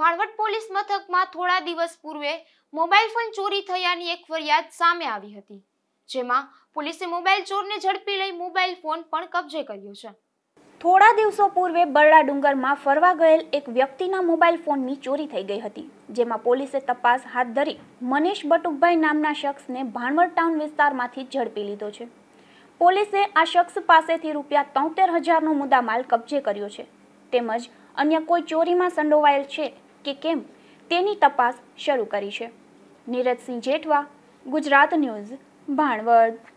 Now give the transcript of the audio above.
Bhanvad police મથકમાં થોડા દિવસ પૂર્વે મોબાઈલ ફોન ચોરી થયાની એક ફરિયાદ સામે આવી હતી જેમાં પોલીસે મોબાઈલ ચોરને ઝડપી લઈ મોબાઈલ ફોન પણ કબજે કર્યો છે થોડા દિવસો પૂર્વે બરડા ડુંગરમાં ફરવા ગયેલ એક વ્યક્તિના મોબાઈલ ફોનની ચોરી થઈ ગઈ હતી જેમાં પોલીસે તપાસ હાથ ધરી મનીષ બટુકભાઈ નામના શખ્સને ભાણવડ ટાઉન વિસ્તારમાંથી ઝડપી લીધો છે પોલીસે આ શખ્સ પાસેથી રૂપિયા તોતેર હજારનો મુદ્દામાલ કબજે કર્યો છે તેમજ અન્ય કોઈ ચોરીમાં સંડોવાયેલ છે કે કેમ તેની તપાસ શરૂ કરી છે નીરજસિંહ જેઠવા ગુજરાત ન્યૂઝ ભાણવડ